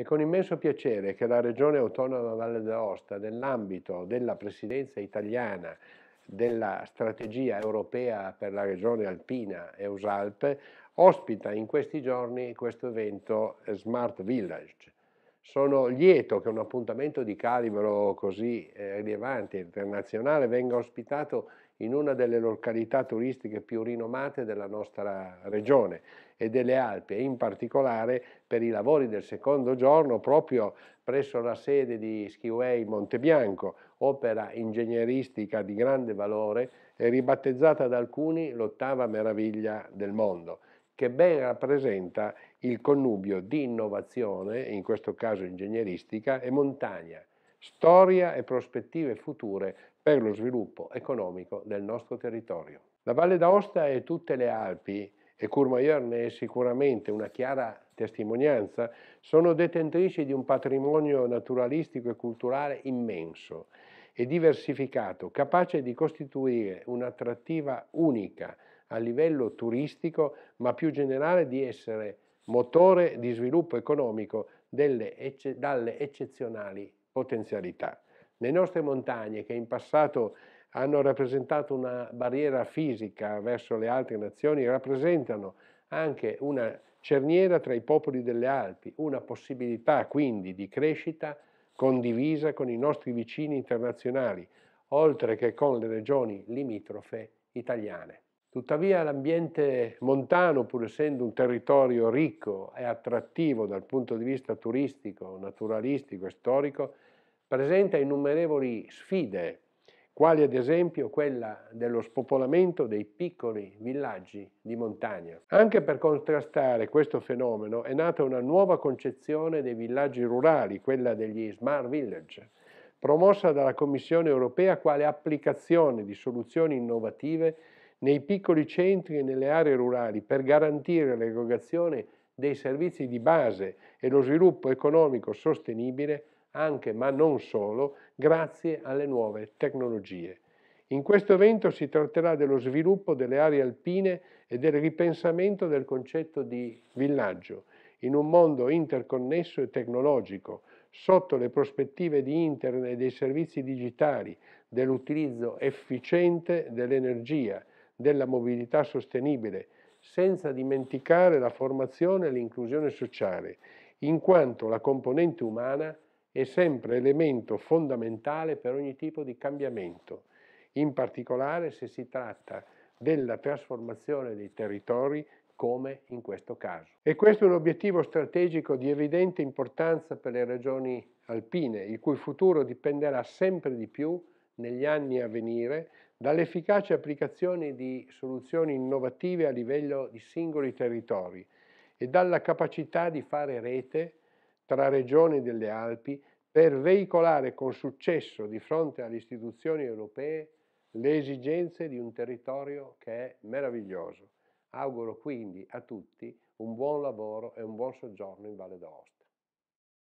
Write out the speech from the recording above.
È con immenso piacere che la Regione Autonoma Valle d'Aosta, nell'ambito della Presidenza italiana della strategia europea per la regione alpina EUSALPE, ospita in questi giorni questo evento eh, Smart Village, sono lieto che un appuntamento di calibro così eh, rilevante e internazionale venga ospitato in una delle località turistiche più rinomate della nostra regione e delle Alpi, in particolare per i lavori del secondo giorno proprio presso la sede di Skiway Montebianco, opera ingegneristica di grande valore e eh, ribattezzata da alcuni l'ottava meraviglia del mondo che ben rappresenta il connubio di innovazione, in questo caso ingegneristica, e montagna, storia e prospettive future per lo sviluppo economico del nostro territorio. La Valle d'Aosta e tutte le Alpi, e Courmayeur ne è sicuramente una chiara testimonianza, sono detentrici di un patrimonio naturalistico e culturale immenso e diversificato, capace di costituire un'attrattiva unica a livello turistico, ma più generale di essere motore di sviluppo economico delle, dalle eccezionali potenzialità. Le nostre montagne, che in passato hanno rappresentato una barriera fisica verso le altre nazioni, rappresentano anche una cerniera tra i popoli delle Alpi, una possibilità quindi di crescita condivisa con i nostri vicini internazionali, oltre che con le regioni limitrofe italiane. Tuttavia l'ambiente montano, pur essendo un territorio ricco e attrattivo dal punto di vista turistico, naturalistico e storico, presenta innumerevoli sfide, quali ad esempio quella dello spopolamento dei piccoli villaggi di montagna. Anche per contrastare questo fenomeno è nata una nuova concezione dei villaggi rurali, quella degli smart village, promossa dalla Commissione europea quale applicazione di soluzioni innovative nei piccoli centri e nelle aree rurali per garantire l'erogazione dei servizi di base e lo sviluppo economico sostenibile anche ma non solo grazie alle nuove tecnologie. In questo evento si tratterà dello sviluppo delle aree alpine e del ripensamento del concetto di villaggio in un mondo interconnesso e tecnologico, sotto le prospettive di Internet e dei servizi digitali, dell'utilizzo efficiente dell'energia, della mobilità sostenibile, senza dimenticare la formazione e l'inclusione sociale, in quanto la componente umana è sempre elemento fondamentale per ogni tipo di cambiamento, in particolare se si tratta della trasformazione dei territori come in questo caso. E questo è un obiettivo strategico di evidente importanza per le regioni alpine, il cui futuro dipenderà sempre di più negli anni a venire dall'efficace applicazione di soluzioni innovative a livello di singoli territori e dalla capacità di fare rete tra regioni delle Alpi per veicolare con successo di fronte alle istituzioni europee le esigenze di un territorio che è meraviglioso. Auguro quindi a tutti un buon lavoro e un buon soggiorno in Valle d'Aosta.